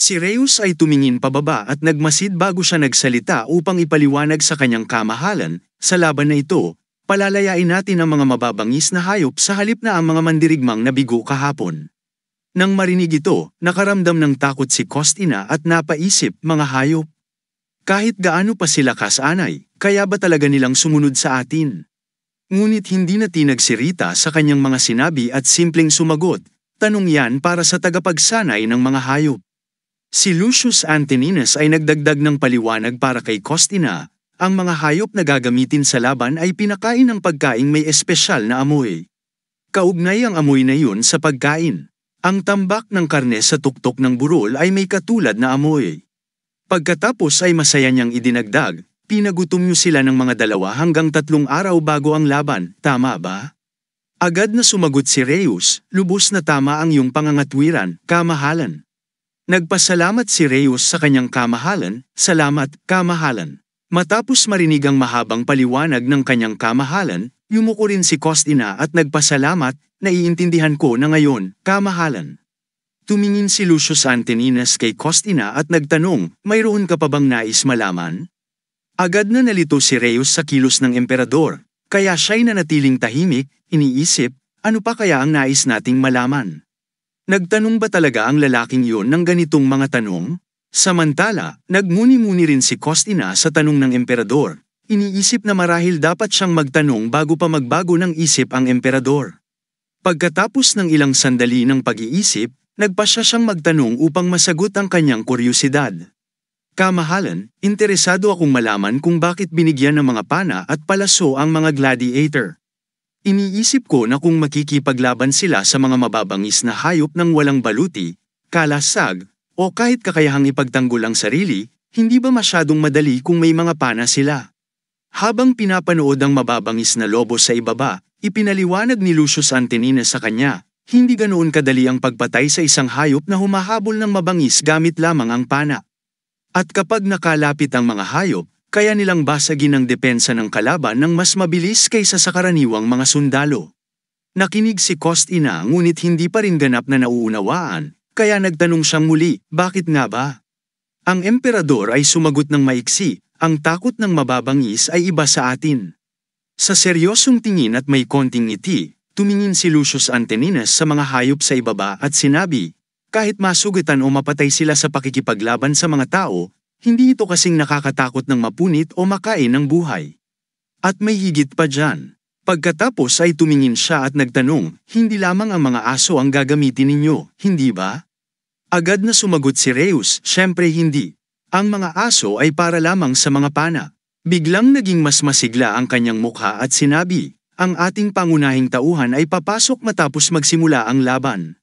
Si Reus ay tumingin pababa at nagmasid bago siya nagsalita upang ipaliwanag sa kanyang kamahalan, sa laban na ito, palalayain natin ang mga mababangis na hayop sa halip na ang mga mandirigmang nabigo kahapon. Nang marinig ito, nakaramdam ng takot si Costina at napaisip mga hayop. Kahit gaano pa sila kasanay, kaya ba talaga nilang sumunod sa atin? Ngunit hindi natinag si Rita sa kanyang mga sinabi at simpleng sumagot, tanong yan para sa tagapagsanay ng mga hayop. Si Lucius Antoninus ay nagdagdag ng paliwanag para kay Costina, ang mga hayop na gagamitin sa laban ay pinakain ng pagkain may espesyal na amoy. Kaugnay ang amoy na yun sa pagkain. Ang tambak ng karne sa tuktok ng burol ay may katulad na amoy. Pagkatapos ay masaya niyang idinagdag, pinagutom niyo sila ng mga dalawa hanggang tatlong araw bago ang laban, tama ba? Agad na sumagot si Reus, lubos na tama ang iyong pangangatwiran, kamahalan. Nagpasalamat si Reyes sa kanyang kamahalan, salamat, kamahalan. Matapos marinig ang mahabang paliwanag ng kanyang kamahalan, yumuko rin si Costina at nagpasalamat, naiintindihan ko na ngayon, kamahalan. Tumingin si Lucius Anteninas kay Costina at nagtanong, mayroon ka pa bang nais malaman? Agad na nalito si Reyes sa kilos ng emperador, kaya siya'y nanatiling tahimik, iniisip, ano pa kaya ang nais nating malaman? Nagtanong ba talaga ang lalaking iyon ng ganitong mga tanong? Samantala, nagmuni-muni rin si Costina sa tanong ng emperador. Iniisip na marahil dapat siyang magtanong bago pa magbago ng isip ang emperador. Pagkatapos ng ilang sandali ng pag-iisip, nagpa siya siyang magtanong upang masagot ang kanyang kuryosidad. Kamahalan, interesado akong malaman kung bakit binigyan ng mga pana at palaso ang mga gladiator. Iniisip ko na kung makikipaglaban sila sa mga mababangis na hayop ng walang baluti, kalasag, o kahit kakayahang ipagtanggol ang sarili, hindi ba masyadong madali kung may mga pana sila? Habang pinapanood ang mababangis na lobo sa ibaba, ipinaliwanag ni Lucius Antenina sa kanya, hindi ganoon kadali ang pagpatay sa isang hayop na humahabol ng mabangis gamit lamang ang pana. At kapag nakalapit ang mga hayop, kaya nilang basagin ang depensa ng kalaban ng mas mabilis kaysa sa karaniwang mga sundalo. Nakinig si Costina ngunit hindi pa rin ganap na nauunawaan, kaya nagtanong siyang muli, bakit nga ba? Ang emperador ay sumagot ng maiksi, ang takot ng mababangis ay iba sa atin. Sa seryosong tingin at may konting ngiti, tumingin si Lucius Antoninus sa mga hayop sa ibaba at sinabi, kahit masugatan o mapatay sila sa pakikipaglaban sa mga tao, hindi ito kasing nakakatakot ng mapunit o makain ng buhay. At may higit pa dyan. Pagkatapos ay tumingin siya at nagtanong, hindi lamang ang mga aso ang gagamitin ninyo, hindi ba? Agad na sumagot si Reus, syempre hindi. Ang mga aso ay para lamang sa mga pana. Biglang naging mas masigla ang kanyang mukha at sinabi, ang ating pangunahing tauhan ay papasok matapos magsimula ang laban.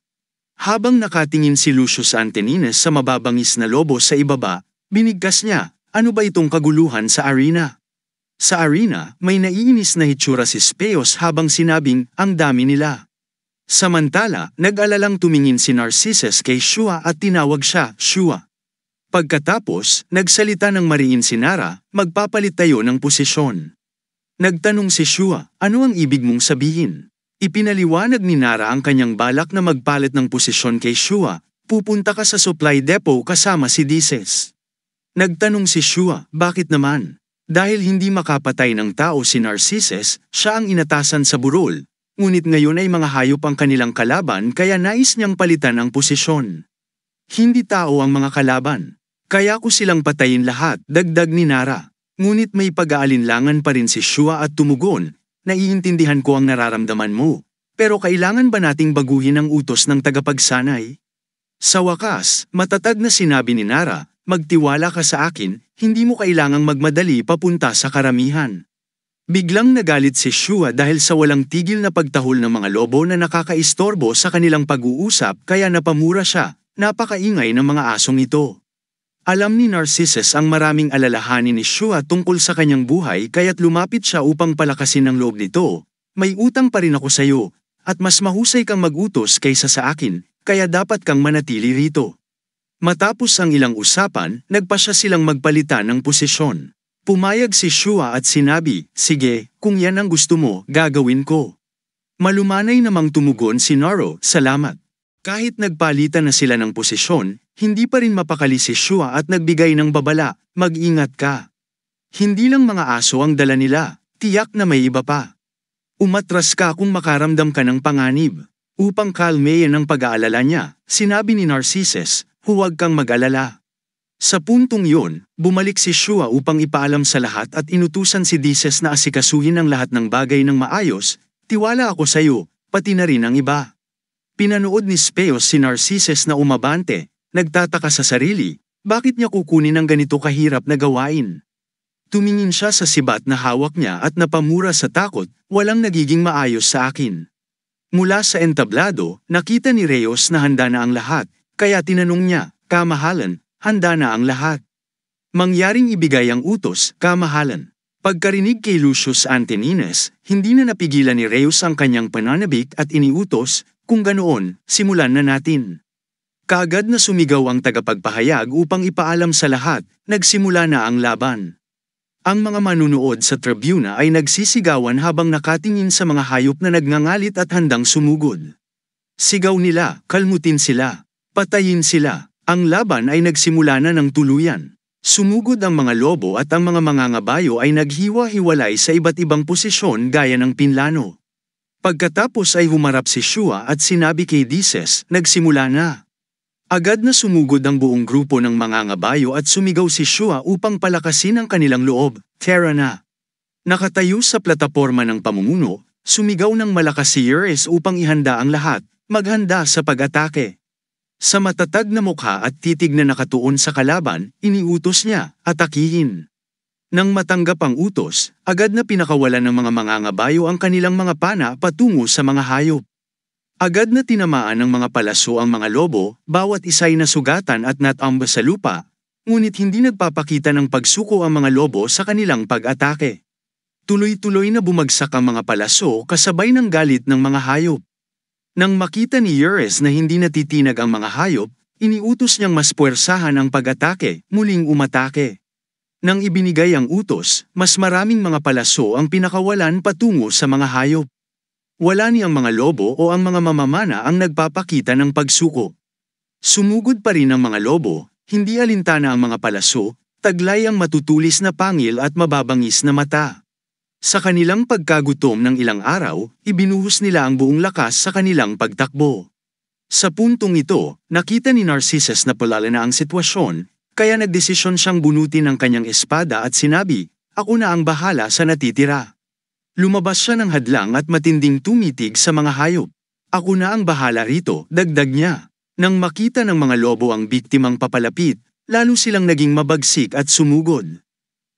Habang nakatingin si Lucius Antenines sa mababangis na lobo sa ibaba, Binigkas niya, ano ba itong kaguluhan sa arena? Sa arena, may naiinis na hitsura si Speos habang sinabing ang dami nila. Samantala, nag-alalang tumingin si Narcissus kay Shua at tinawag siya, Shua. Pagkatapos, nagsalita ng mariin si Nara, magpapalit tayo ng posisyon. Nagtanong si Shua, ano ang ibig mong sabihin? Ipinaliwanag ni Nara ang kanyang balak na magpalit ng posisyon kay Shua, pupunta ka sa supply depot kasama si Dices. Nagtanong si Shua, bakit naman? Dahil hindi makapatay ng tao si Narcissus, siya ang inatasan sa burol, ngunit ngayon ay mga hayop ang kanilang kalaban kaya nais niyang palitan ang posisyon. Hindi tao ang mga kalaban, kaya ko silang patayin lahat, dagdag ni Nara. Ngunit may pag-aalinlangan pa rin si Shua at tumugon, naiintindihan ko ang nararamdaman mo. Pero kailangan ba nating baguhin ang utos ng tagapagsanay? Sa wakas, matatag na sinabi ni Nara, Magtiwala ka sa akin, hindi mo kailangang magmadali papunta sa karamihan. Biglang nagalit si Shua dahil sa walang tigil na pagtahol ng mga lobo na nakakaistorbo sa kanilang pag-uusap kaya napamura siya, napakaingay ng mga asong ito. Alam ni Narcissus ang maraming alalahanin ni Shua tungkol sa kanyang buhay kaya't lumapit siya upang palakasin ang loob nito, may utang pa rin ako sa iyo, at mas mahusay kang magutos kaysa sa akin, kaya dapat kang manatili rito. Matapos ang ilang usapan, nagpasya silang magpalitan ng posisyon. Pumayag si Shua at sinabi, Sige, kung yan ang gusto mo, gagawin ko. Malumanay namang tumugon si Naro, salamat. Kahit nagpalitan na sila ng posisyon, hindi pa rin mapakali si Shua at nagbigay ng babala, mag-ingat ka. Hindi lang mga aso ang dala nila, tiyak na may iba pa. Umatras ka kung makaramdam ka ng panganib. Upang kalmeyan ang pag-aalala niya, sinabi ni Narcissus, Huwag kang mag-alala. Sa puntong yun, bumalik si Shua upang ipaalam sa lahat at inutusan si Dises na asikasuhin ang lahat ng bagay ng maayos, tiwala ako sa iyo, pati na rin ang iba. Pinanood ni Speos si Narcissus na umabante, nagtataka sa sarili, bakit niya kukunin ang ganito kahirap na gawain? Tumingin siya sa sibat na hawak niya at napamura sa takot, walang nagiging maayos sa akin. Mula sa entablado, nakita ni Reyes na handa na ang lahat, kaya tinanong niya, Kamahalan, handa na ang lahat. Mangyaring ibigay ang utos, Kamahalan. Pagkarinig kay Lucius Antoninus, hindi na napigilan ni Reus ang kanyang pananabik at iniutos, kung ganoon, simulan na natin. Kaagad na sumigaw ang tagapagpahayag upang ipaalam sa lahat, nagsimula na ang laban. Ang mga manunood sa tribuna ay nagsisigawan habang nakatingin sa mga hayop na nagngangalit at handang sumugod. Sigaw nila, kalmutin sila. Patayin sila. Ang laban ay nagsimula na ng tuluyan. Sumugod ang mga lobo at ang mga mangangabayo ay naghiwa-hiwalay sa iba't ibang posisyon gaya ng pinlano. Pagkatapos ay humarap si Shua at sinabi kay Dises, nagsimula na. Agad na sumugod ang buong grupo ng mangangabayo at sumigaw si Shua upang palakasin ang kanilang loob, Tara na. Nakatayo sa plataporma ng pamumuno, sumigaw ng malakas si Uris upang ihanda ang lahat, maghanda sa pag-atake. Sa matatag na mukha at titig na nakatuon sa kalaban, iniutos niya, atakihin. Nang matanggap ang utos, agad na pinakawalan ng mga mangangabayo ang kanilang mga pana patungo sa mga hayop. Agad na tinamaan ng mga palaso ang mga lobo, bawat isa'y nasugatan at natamba sa lupa, ngunit hindi nagpapakita ng pagsuko ang mga lobo sa kanilang pag-atake. Tuloy-tuloy na bumagsak ang mga palaso kasabay ng galit ng mga hayop. Nang makita ni Ures na hindi natitinag ang mga hayop, iniutos niyang mas puwersahan ang pag-atake, muling umatake. Nang ibinigay ang utos, mas maraming mga palaso ang pinakawalan patungo sa mga hayop. Wala niyang mga lobo o ang mga mamamana ang nagpapakita ng pagsuko. Sumugod pa rin ang mga lobo, hindi alintana ang mga palaso, taglay ang matutulis na pangil at mababangis na mata. Sa kanilang pagkagutom ng ilang araw, ibinuhos nila ang buong lakas sa kanilang pagtakbo. Sa puntong ito, nakita ni Narcissus na palala na ang sitwasyon, kaya nagdesisyon siyang bunutin ang kanyang espada at sinabi, ako na ang bahala sa natitira. Lumabas siya ng hadlang at matinding tumitig sa mga hayop. Ako na ang bahala rito, dagdag niya. Nang makita ng mga lobo ang biktimang papalapit, lalo silang naging mabagsik at sumugod.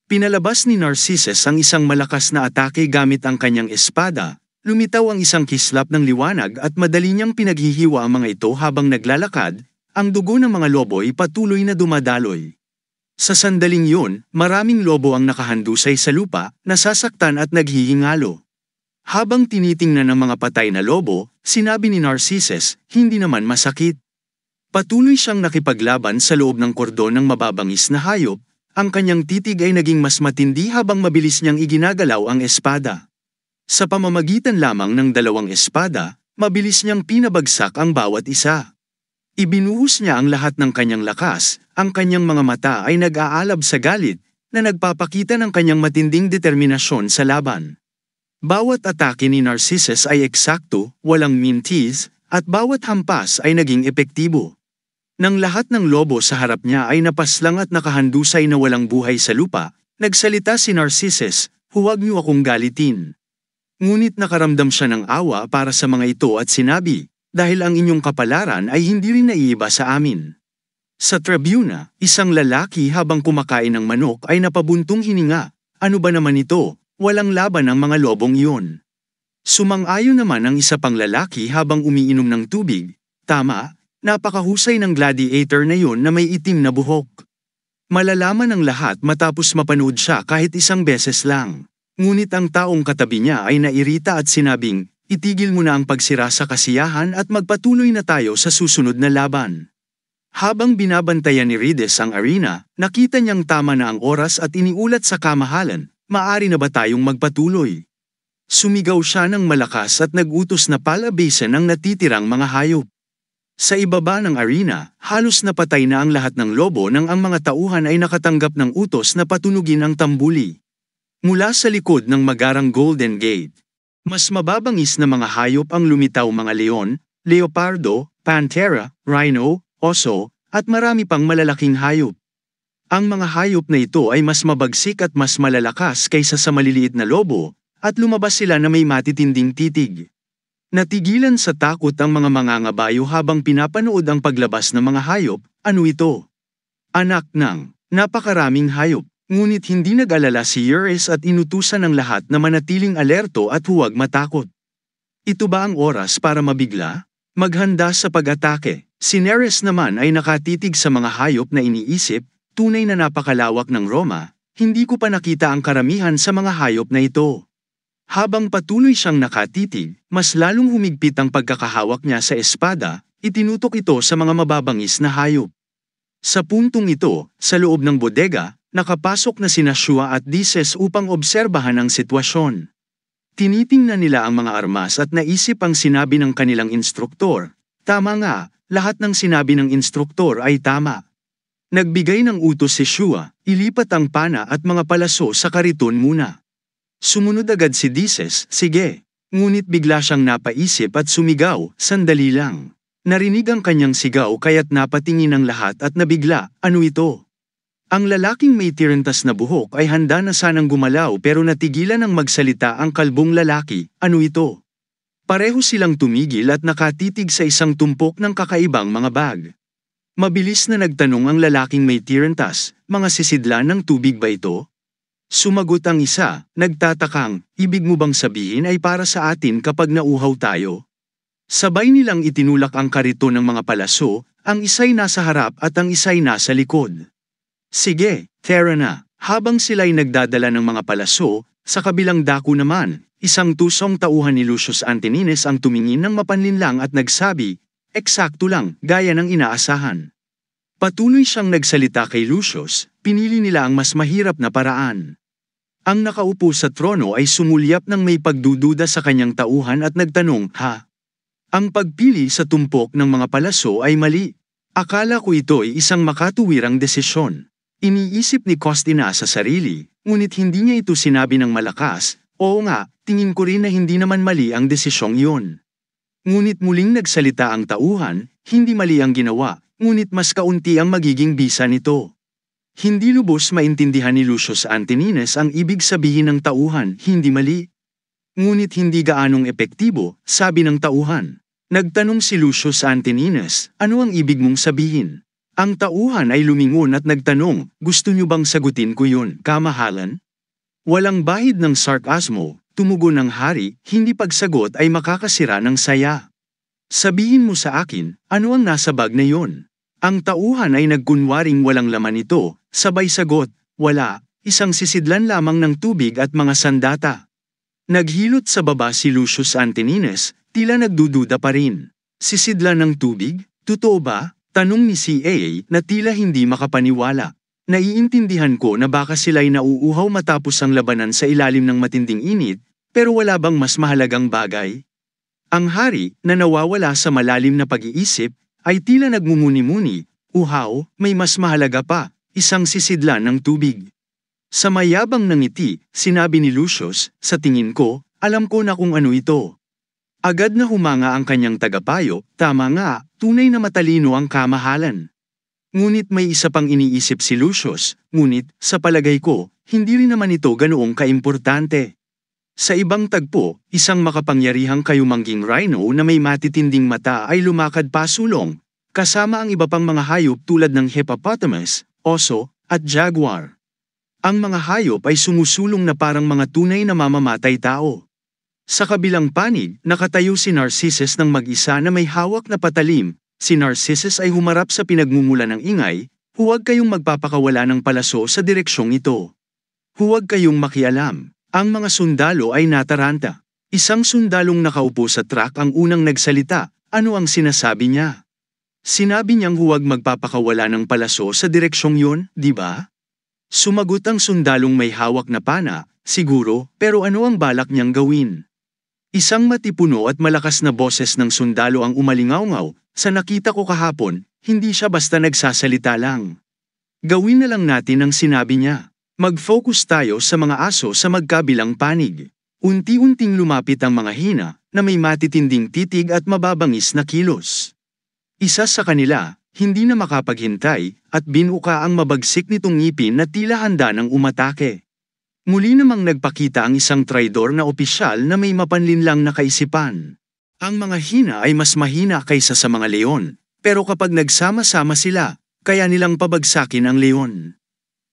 Pinalabas ni Narcissus ang isang malakas na atake gamit ang kanyang espada, lumitaw ang isang kislap ng liwanag at madali niyang pinaghihiwa ang mga ito habang naglalakad, ang dugo ng mga lobo ay patuloy na dumadaloy. Sa sandaling yun, maraming lobo ang nakahandusay sa lupa, nasasaktan at naghihingalo. Habang tinitingnan ng mga patay na lobo, sinabi ni Narcissus, hindi naman masakit. Patuloy siyang nakipaglaban sa loob ng kordon ng mababangis na hayop, ang kanyang titig ay naging mas matindi habang mabilis niyang iginagalaw ang espada. Sa pamamagitan lamang ng dalawang espada, mabilis niyang pinabagsak ang bawat isa. Ibinuhos niya ang lahat ng kanyang lakas, ang kanyang mga mata ay nag-aalab sa galit, na nagpapakita ng kanyang matinding determinasyon sa laban. Bawat atake ni Narcissus ay eksakto, walang mintis, at bawat hampas ay naging epektibo. Nang lahat ng lobo sa harap niya ay napaslang at nakahandusay na walang buhay sa lupa, nagsalita si Narcissus, huwag niyo akong galitin. Ngunit nakaramdam siya ng awa para sa mga ito at sinabi, dahil ang inyong kapalaran ay hindi rin naiiba sa amin. Sa tribuna, isang lalaki habang kumakain ng manok ay napabuntong hininga. Ano ba naman ito? Walang laban ang mga lobong iyon. Sumang-ayon naman ang isa pang lalaki habang umiinom ng tubig. Tama, Napakahusay ng gladiator na yun na may itim na buhok. Malalaman ng lahat matapos mapanood siya kahit isang beses lang. Ngunit ang taong katabi niya ay nairita at sinabing, itigil mo na ang pagsira sa kasiyahan at magpatuloy na tayo sa susunod na laban. Habang binabantayan ni Rides ang arena, nakita niyang tama na ang oras at iniulat sa kamahalan, maari na ba tayong magpatuloy? Sumigaw siya ng malakas at nagutos na palabasin ang natitirang mga hayop. Sa ibaba ng arena, halos napatay na ang lahat ng lobo nang ang mga tauhan ay nakatanggap ng utos na patunugin ang tambuli. Mula sa likod ng magarang Golden Gate, mas mababangis na mga hayop ang lumitaw mga leon, leopardo, pantera, rhino, oso, at marami pang malalaking hayop. Ang mga hayop na ito ay mas mabagsik at mas malalakas kaysa sa maliliit na lobo, at lumabas sila na may matitinding titig. Natigilan sa takot ang mga mangangabayo habang pinapanood ang paglabas ng mga hayop, ano ito? Anak ng napakaraming hayop, ngunit hindi nag-alala si Uris at inutusan ang lahat na manatiling alerto at huwag matakot. Ito ba ang oras para mabigla? Maghanda sa pag-atake. Si Neres naman ay nakatitig sa mga hayop na iniisip, tunay na napakalawak ng Roma, hindi ko pa nakita ang karamihan sa mga hayop na ito. Habang patuloy siyang nakatitig, mas lalong humigpit ang pagkakahawak niya sa espada, itinutok ito sa mga mababangis na hayop. Sa puntong ito, sa loob ng bodega, nakapasok na sina Shua at Dises upang obserbahan ang sitwasyon. Tinitingnan nila ang mga armas at naisip ang sinabi ng kanilang instruktor. Tama nga, lahat ng sinabi ng instruktor ay tama. Nagbigay ng utos si Shua, ilipat ang pana at mga palaso sa kariton muna. Sumunod agad si Dises, sige. Ngunit bigla siyang napaisip at sumigaw, sandali lang. Narinig ang kanyang sigaw kaya't napatingin ang lahat at nabigla, ano ito? Ang lalaking may tirintas na buhok ay handa na sanang gumalaw pero natigilan ang magsalita ang kalbong lalaki, ano ito? Pareho silang tumigil at nakatitig sa isang tumpok ng kakaibang mga bag. Mabilis na nagtanong ang lalaking may tirintas, mga sisidlan ng tubig ba ito? Sumagot ang isa, nagtatakang, ibig mo bang sabihin ay para sa atin kapag nauhaw tayo? Sabay nilang itinulak ang karito ng mga palaso, ang isa'y nasa harap at ang isa'y nasa likod. Sige, tara na. Habang sila'y nagdadala ng mga palaso, sa kabilang dako naman, isang tusong tauhan ni Lucius Antinines ang tumingin ng mapanlinlang at nagsabi, eksakto lang, gaya ng inaasahan. Patuloy siyang nagsalita kay Lucius, pinili nila ang mas mahirap na paraan. Ang nakaupo sa trono ay sumulyap ng may pagdududa sa kanyang tauhan at nagtanong, Ha? Ang pagpili sa tumpok ng mga palaso ay mali. Akala ko ito ay isang makatuwirang desisyon. Iniisip ni Costina sa sarili, ngunit hindi niya ito sinabi ng malakas, Oo nga, tingin ko rin na hindi naman mali ang desisyong iyon. Ngunit muling nagsalita ang tauhan, hindi mali ang ginawa, ngunit mas kaunti ang magiging bisa nito. Hindi lubos maintindihan ni Lucius Antinines ang ibig sabihin ng tauhan, hindi mali. Ngunit hindi gaanong epektibo, sabi ng tauhan. Nagtanong si Lucius Antinines, ano ang ibig mong sabihin? Ang tauhan ay lumingon at nagtanong, gusto niyo bang sagutin ko yun, kamahalan? Walang bahid ng sarkasmo, tumugon ng hari, hindi pagsagot ay makakasira ng saya. Sabihin mo sa akin, ano ang nasa bag na yon? Ang tauhan ay nagkunwaring walang laman ito, sabay sagot, wala, isang sisidlan lamang ng tubig at mga sandata. Naghilot sa baba si Lucius Antinines, tila nagdududa pa rin. Sisidlan ng tubig? Totoo ba? Tanong ni CA na tila hindi makapaniwala. Naiintindihan ko na baka sila'y nauuhaw matapos ang labanan sa ilalim ng matinding init, pero wala bang mas mahalagang bagay? Ang hari, na nawawala sa malalim na pag-iisip, ay tila nagmumuni-muni, uhaw, may mas mahalaga pa, isang sisidlan ng tubig. Sa mayabang ngiti, sinabi ni Lucius, sa tingin ko, alam ko na kung ano ito. Agad na humanga ang kanyang tagapayo, tama nga, tunay na matalino ang kamahalan. Ngunit may isa pang iniisip si Lucius, ngunit, sa palagay ko, hindi rin naman ito ganoong kaimportante. Sa ibang tagpo, isang makapangyarihang kayumangging rhino na may matitinding mata ay lumakad pasulong, kasama ang iba pang mga hayop tulad ng hippopotamus, oso, at jaguar. Ang mga hayop ay sumusulong na parang mga tunay na mamamatay tao. Sa kabilang panig, nakatayo si Narcissus ng mag-isa na may hawak na patalim. Si Narcissus ay humarap sa pinagmumula ng ingay, huwag kayong magpapakawala ng palaso sa direksyong ito. Huwag kayong makialam. Ang mga sundalo ay nataranta. Isang sundalong nakaupo sa truck ang unang nagsalita, ano ang sinasabi niya? Sinabi niyang huwag magpapakawala ng palaso sa direksyong yun, di ba? Sumagot ang sundalong may hawak na pana, siguro, pero ano ang balak niyang gawin? Isang matipuno at malakas na boses ng sundalo ang umalingawngaw, sa nakita ko kahapon, hindi siya basta nagsasalita lang. Gawin na lang natin ang sinabi niya. Mag-focus tayo sa mga aso sa magkabilang panig. Unti-unting lumapit ang mga hina na may matitinding titig at mababangis na kilos. Isa sa kanila, hindi na makapaghintay at binuka ang mabagsik nitong ngipin na tila handa ng umatake. Muli namang nagpakita ang isang traidor na opisyal na may mapanlinlang na kaisipan. Ang mga hina ay mas mahina kaysa sa mga leon, pero kapag nagsama-sama sila, kaya nilang pabagsakin ang leon.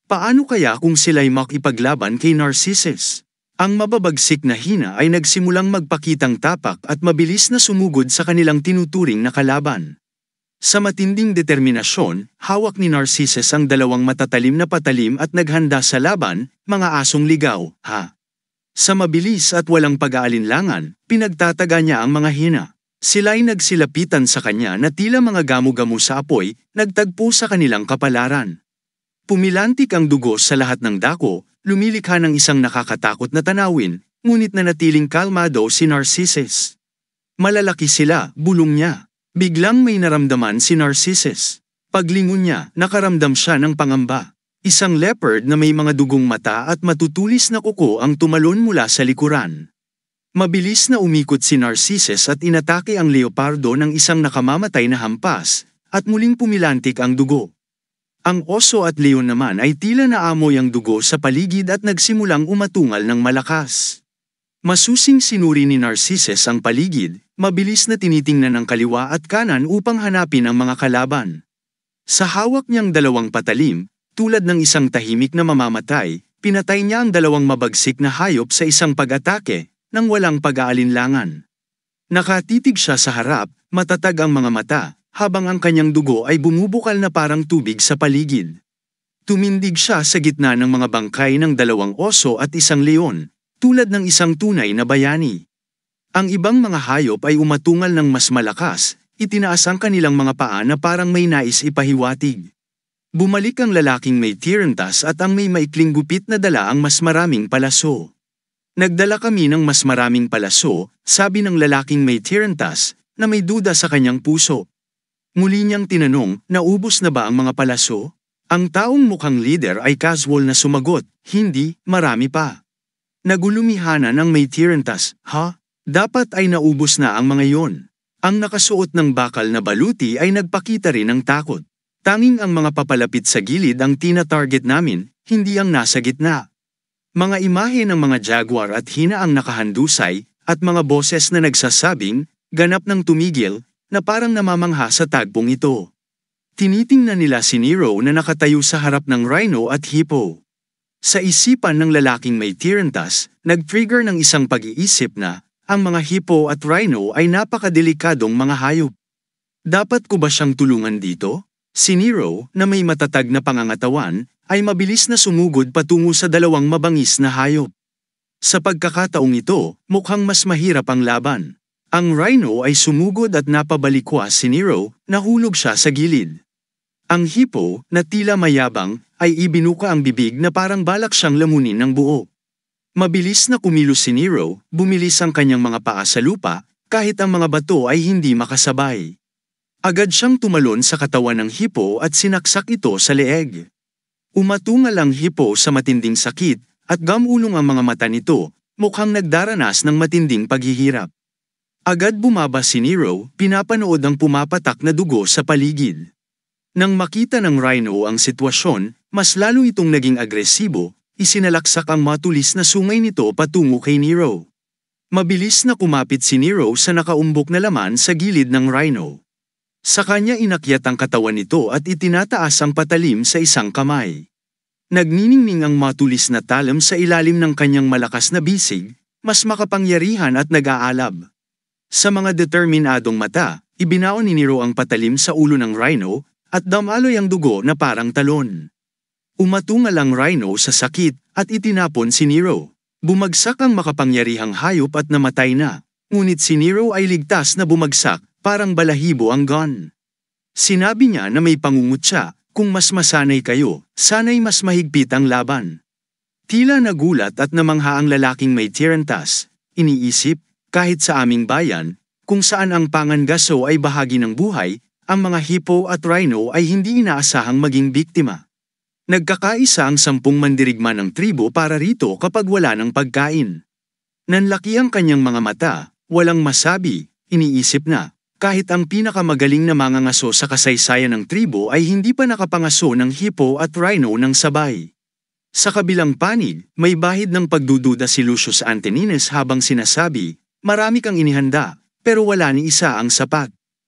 Paano kaya kung sila'y makipaglaban kay Narcissus? Ang mababagsik na hina ay nagsimulang magpakitang tapak at mabilis na sumugod sa kanilang tinuturing na kalaban. Sa matinding determinasyon, hawak ni Narcissus ang dalawang matatalim na patalim at naghanda sa laban, mga asong ligaw, ha. Sa mabilis at walang pag-aalinlangan, pinagtataga niya ang mga hina. Sila'y nagsilapitan sa kanya na tila mga gamu-gamu sa apoy, nagtagpo sa kanilang kapalaran. Pumilantik ang dugo sa lahat ng dako, lumilikha ng isang nakakatakot na tanawin, ngunit nanatiling kalmado si Narcissus. Malalaki sila, bulong niya. Biglang may naramdaman si Narcissus. Paglingon niya, nakaramdam siya ng pangamba. Isang leopard na may mga dugong mata at matutulis na kuko ang tumalon mula sa likuran. Mabilis na umikot si Narcissus at inatake ang leopardo ng isang nakamamatay na hampas, at muling pumilantik ang dugo. Ang oso at leon naman ay tila naamoy ang dugo sa paligid at nagsimulang umatungal ng malakas. Masusing sinuri ni Narcissus ang paligid, mabilis na tinitingnan ang kaliwa at kanan upang hanapin ang mga kalaban. Sa hawak niyang dalawang patalim, tulad ng isang tahimik na mamamatay, pinatay niya ang dalawang mabagsik na hayop sa isang pag-atake, nang walang pag-aalinlangan. Nakatitig siya sa harap, matatag ang mga mata, habang ang kanyang dugo ay bumubukal na parang tubig sa paligid. Tumindig siya sa gitna ng mga bangkay ng dalawang oso at isang leon, tulad ng isang tunay na bayani. Ang ibang mga hayop ay umatungal ng mas malakas, itinaas ang kanilang mga paa na parang may nais ipahiwatig. Bumalik ang lalaking may tirantas at ang may maikling gupit na dala ang mas maraming palaso. Nagdala kami ng mas maraming palaso, sabi ng lalaking may tirantas, na may duda sa kanyang puso. Muli niyang tinanong, naubos na ba ang mga palaso? Ang taong mukhang leader ay casual na sumagot, hindi, marami pa. Nagulumihanan ang may tirantas, ha? Dapat ay naubos na ang mga yon. Ang nakasuot ng bakal na baluti ay nagpakita rin ng takot. Tanging ang mga papalapit sa gilid ang tina-target namin, hindi ang nasa gitna. Mga imahe ng mga jaguar at hina ang nakahandusay, at mga boses na nagsasabing, ganap ng tumigil, na parang namamangha sa tagpong ito. Tinitingnan nila si Nero na nakatayo sa harap ng rhino at hippo. Sa isipan ng lalaking may tirantas, nag-trigger ng isang pag-iisip na, ang mga hippo at rhino ay napakadelikadong mga hayop. Dapat ko ba siyang tulungan dito? Si Nero, na may matatag na pangangatawan, ay mabilis na sumugod patungo sa dalawang mabangis na hayop. Sa pagkakataong ito, mukhang mas mahirap ang laban. Ang rhino ay sumugod at napabalikwas si Nero, nahulog siya sa gilid. Ang hippo, na tila mayabang, ay ibinuka ang bibig na parang balak siyang lamunin ng buo. Mabilis na kumilos si Nero, bumilis ang kanyang mga paa sa lupa, kahit ang mga bato ay hindi makasabay. Agad siyang tumalon sa katawan ng hippo at sinaksak ito sa leeg. Umatungal ang hippo sa matinding sakit at gamulong ang mga mata nito, mukhang nagdaranas ng matinding paghihirap. Agad bumaba si Nero, pinapanood ang pumapatak na dugo sa paligid. Nang makita ng Rhino ang sitwasyon, mas lalo itong naging agresibo, isinalaksak ang matulis na sungay nito patungo kay Nero. Mabilis na kumapit si Nero sa nakaumbok na laman sa gilid ng Rhino. Sa kanya inakyat ang katawan nito at itinataas ang patalim sa isang kamay. Nagniningning ang matulis na talam sa ilalim ng kanyang malakas na bisig, mas makapangyarihan at nag-aalab. Sa mga determinadong mata, ibinaon ni Nero ang patalim sa ulo ng rhino at damaloy ang dugo na parang talon. Umatungal ang rhino sa sakit at itinapon si Nero. Bumagsak ang makapangyarihang hayop at namatay na, ngunit si Nero ay ligtas na bumagsak parang balahibo ang gun. Sinabi niya na may pangungutya, kung mas masanay kayo, sanay mas mahigpit ang laban. Tila nagulat at namangha ang lalaking may tirantas, iniisip, kahit sa aming bayan, kung saan ang pangangaso ay bahagi ng buhay, ang mga hippo at rhino ay hindi inaasahang maging biktima. Nagkakaisa ang sampung mandirigma ng tribo para rito kapag wala ng pagkain. Nanlaki ang kanyang mga mata, walang masabi, iniisip na, kahit ang pinakamagaling na mga ngaso sa kasaysayan ng tribo ay hindi pa nakapangaso ng hippo at rhino ng sabay. Sa kabilang panig, may bahid ng pagdududa si Lucius Antenines habang sinasabi, Marami kang inihanda, pero wala ni isa ang sapat.